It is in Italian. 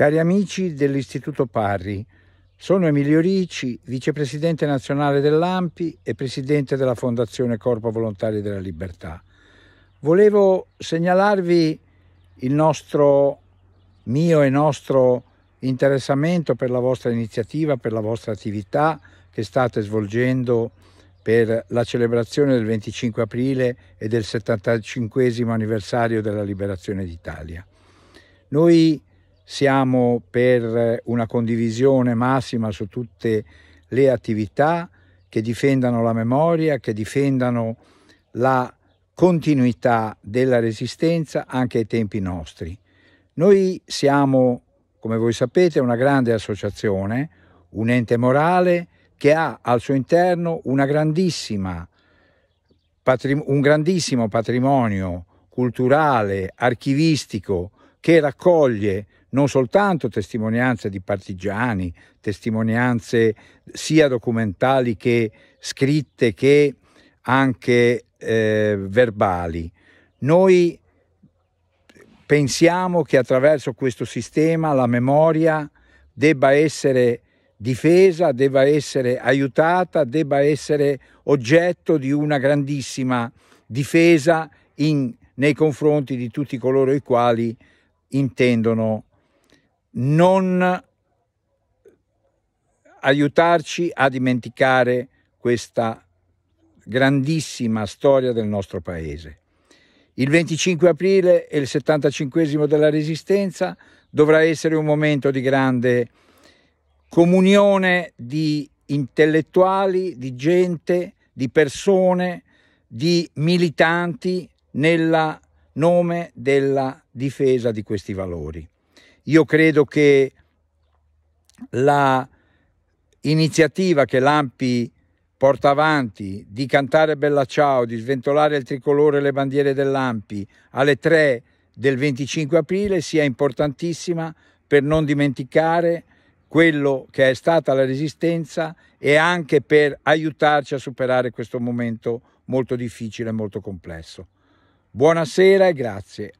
Cari amici dell'Istituto Parri, sono Emilio Ricci, vicepresidente nazionale dell'AMPI e presidente della Fondazione Corpo Volontari della Libertà. Volevo segnalarvi il nostro, mio e nostro interessamento per la vostra iniziativa, per la vostra attività che state svolgendo per la celebrazione del 25 aprile e del 75 anniversario della liberazione d'Italia. Noi siamo per una condivisione massima su tutte le attività che difendano la memoria, che difendano la continuità della resistenza anche ai tempi nostri. Noi siamo, come voi sapete, una grande associazione, un ente morale che ha al suo interno un grandissimo patrimonio culturale, archivistico, che raccoglie non soltanto testimonianze di partigiani, testimonianze sia documentali che scritte che anche eh, verbali. Noi pensiamo che attraverso questo sistema la memoria debba essere difesa, debba essere aiutata, debba essere oggetto di una grandissima difesa in, nei confronti di tutti coloro i quali intendono non aiutarci a dimenticare questa grandissima storia del nostro paese. Il 25 aprile e il 75 della Resistenza dovrà essere un momento di grande comunione di intellettuali, di gente, di persone, di militanti nel nome della difesa di questi valori. Io credo che l'iniziativa che l'Ampi porta avanti di cantare Bella Ciao, di sventolare il tricolore e le bandiere dell'Ampi alle 3 del 25 aprile sia importantissima per non dimenticare quello che è stata la resistenza e anche per aiutarci a superare questo momento molto difficile e molto complesso. Buonasera e grazie.